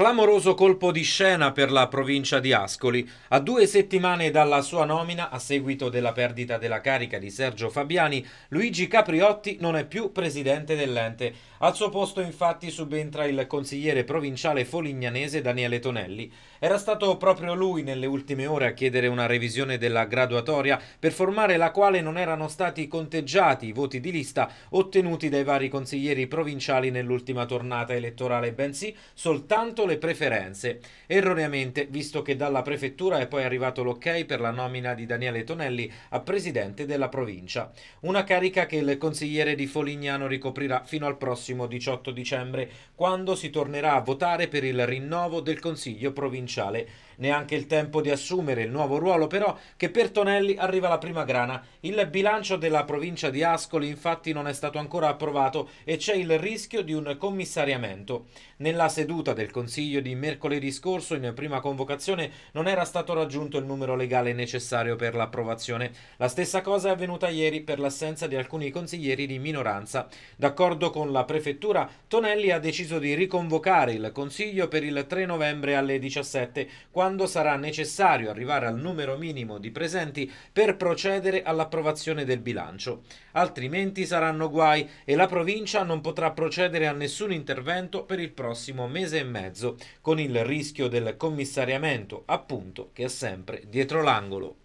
Clamoroso colpo di scena per la provincia di Ascoli. A due settimane dalla sua nomina, a seguito della perdita della carica di Sergio Fabiani, Luigi Capriotti non è più presidente dell'ente. Al suo posto infatti subentra il consigliere provinciale folignanese Daniele Tonelli. Era stato proprio lui nelle ultime ore a chiedere una revisione della graduatoria per formare la quale non erano stati conteggiati i voti di lista ottenuti dai vari consiglieri provinciali nell'ultima tornata elettorale, bensì soltanto sole preferenze, erroneamente visto che dalla prefettura è poi arrivato l'ok per la nomina di Daniele Tonelli a presidente della provincia, una carica che il consigliere di Folignano ricoprirà fino al prossimo 18 dicembre, quando si tornerà a votare per il rinnovo del consiglio provinciale. Neanche il tempo di assumere il nuovo ruolo però che per Tonelli arriva la prima grana. Il bilancio della provincia di Ascoli infatti non è stato ancora approvato e c'è il rischio di un commissariamento. Nella seduta del Consiglio Consiglio di mercoledì scorso in prima convocazione non era stato raggiunto il numero legale necessario per l'approvazione. La stessa cosa è avvenuta ieri per l'assenza di alcuni consiglieri di minoranza. D'accordo con la prefettura, Tonelli ha deciso di riconvocare il Consiglio per il 3 novembre alle 17, quando sarà necessario arrivare al numero minimo di presenti per procedere all'approvazione del bilancio. Altrimenti saranno guai e la provincia non potrà procedere a nessun intervento per il prossimo mese e mezzo mezzo, con il rischio del commissariamento, appunto, che è sempre dietro l'angolo.